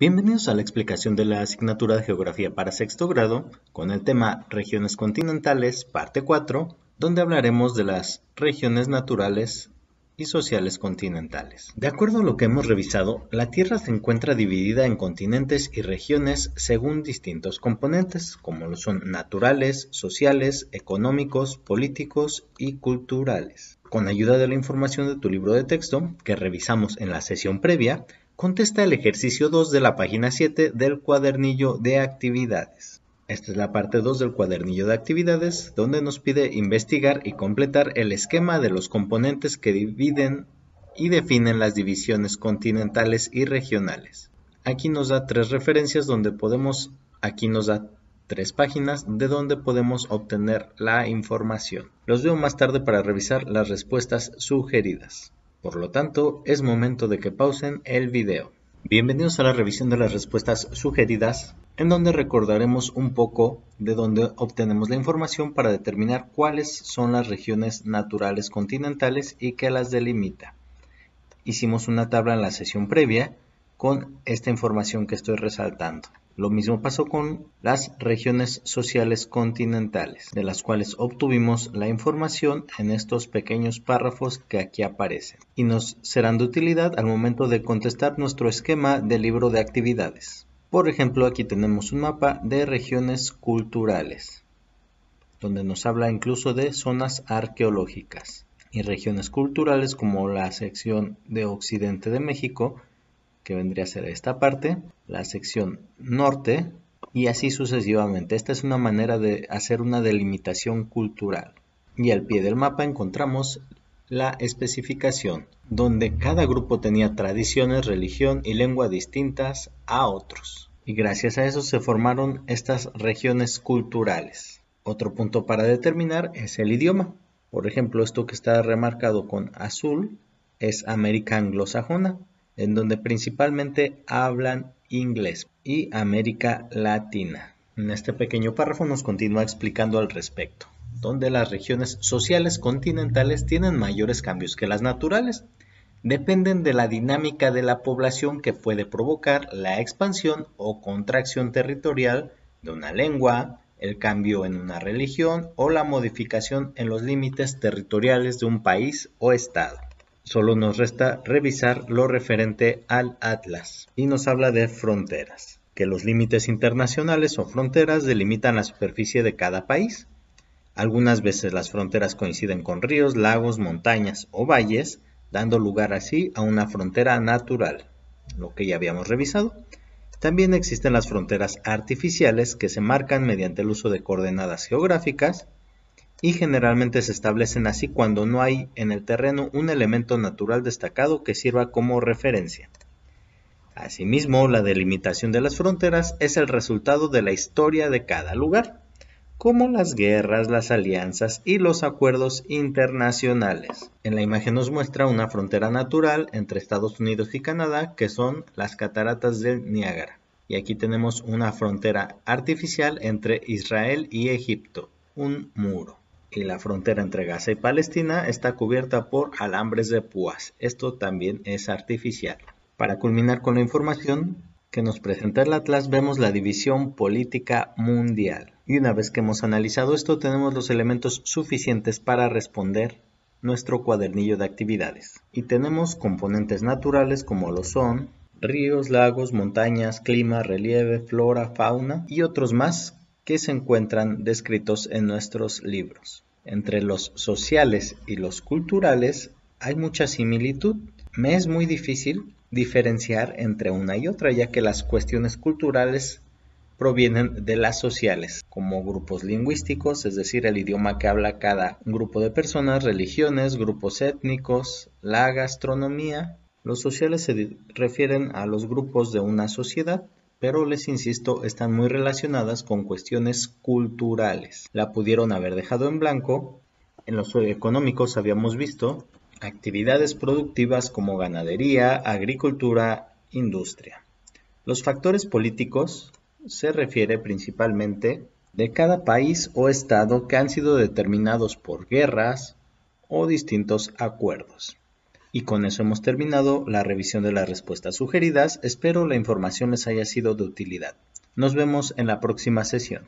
Bienvenidos a la explicación de la asignatura de Geografía para sexto grado con el tema Regiones continentales, parte 4, donde hablaremos de las regiones naturales y sociales continentales. De acuerdo a lo que hemos revisado, la Tierra se encuentra dividida en continentes y regiones según distintos componentes, como lo son naturales, sociales, económicos, políticos y culturales. Con ayuda de la información de tu libro de texto, que revisamos en la sesión previa, Contesta el ejercicio 2 de la página 7 del cuadernillo de actividades. Esta es la parte 2 del cuadernillo de actividades, donde nos pide investigar y completar el esquema de los componentes que dividen y definen las divisiones continentales y regionales. Aquí nos da tres referencias donde podemos, aquí nos da tres páginas de donde podemos obtener la información. Los veo más tarde para revisar las respuestas sugeridas. Por lo tanto, es momento de que pausen el video. Bienvenidos a la revisión de las respuestas sugeridas, en donde recordaremos un poco de dónde obtenemos la información para determinar cuáles son las regiones naturales continentales y qué las delimita. Hicimos una tabla en la sesión previa con esta información que estoy resaltando. Lo mismo pasó con las regiones sociales continentales, de las cuales obtuvimos la información en estos pequeños párrafos que aquí aparecen y nos serán de utilidad al momento de contestar nuestro esquema de libro de actividades. Por ejemplo, aquí tenemos un mapa de regiones culturales, donde nos habla incluso de zonas arqueológicas y regiones culturales como la sección de Occidente de México, que vendría a ser esta parte, la sección norte y así sucesivamente. Esta es una manera de hacer una delimitación cultural. Y al pie del mapa encontramos la especificación, donde cada grupo tenía tradiciones, religión y lengua distintas a otros. Y gracias a eso se formaron estas regiones culturales. Otro punto para determinar es el idioma. Por ejemplo, esto que está remarcado con azul es América anglosajona, en donde principalmente hablan inglés y América Latina. En este pequeño párrafo nos continúa explicando al respecto, donde las regiones sociales continentales tienen mayores cambios que las naturales. Dependen de la dinámica de la población que puede provocar la expansión o contracción territorial de una lengua, el cambio en una religión o la modificación en los límites territoriales de un país o estado. Solo nos resta revisar lo referente al Atlas y nos habla de fronteras, que los límites internacionales o fronteras delimitan la superficie de cada país. Algunas veces las fronteras coinciden con ríos, lagos, montañas o valles, dando lugar así a una frontera natural, lo que ya habíamos revisado. También existen las fronteras artificiales que se marcan mediante el uso de coordenadas geográficas y generalmente se establecen así cuando no hay en el terreno un elemento natural destacado que sirva como referencia. Asimismo, la delimitación de las fronteras es el resultado de la historia de cada lugar, como las guerras, las alianzas y los acuerdos internacionales. En la imagen nos muestra una frontera natural entre Estados Unidos y Canadá, que son las cataratas del Niágara. Y aquí tenemos una frontera artificial entre Israel y Egipto, un muro y la frontera entre Gaza y Palestina está cubierta por alambres de púas. Esto también es artificial. Para culminar con la información que nos presenta el Atlas, vemos la división política mundial. Y una vez que hemos analizado esto, tenemos los elementos suficientes para responder nuestro cuadernillo de actividades. Y tenemos componentes naturales como lo son ríos, lagos, montañas, clima, relieve, flora, fauna y otros más se encuentran descritos en nuestros libros. Entre los sociales y los culturales hay mucha similitud. Me es muy difícil diferenciar entre una y otra, ya que las cuestiones culturales provienen de las sociales, como grupos lingüísticos, es decir, el idioma que habla cada grupo de personas, religiones, grupos étnicos, la gastronomía. Los sociales se refieren a los grupos de una sociedad pero les insisto, están muy relacionadas con cuestiones culturales. La pudieron haber dejado en blanco. En los económicos habíamos visto actividades productivas como ganadería, agricultura, industria. Los factores políticos se refiere principalmente de cada país o estado que han sido determinados por guerras o distintos acuerdos. Y con eso hemos terminado la revisión de las respuestas sugeridas. Espero la información les haya sido de utilidad. Nos vemos en la próxima sesión.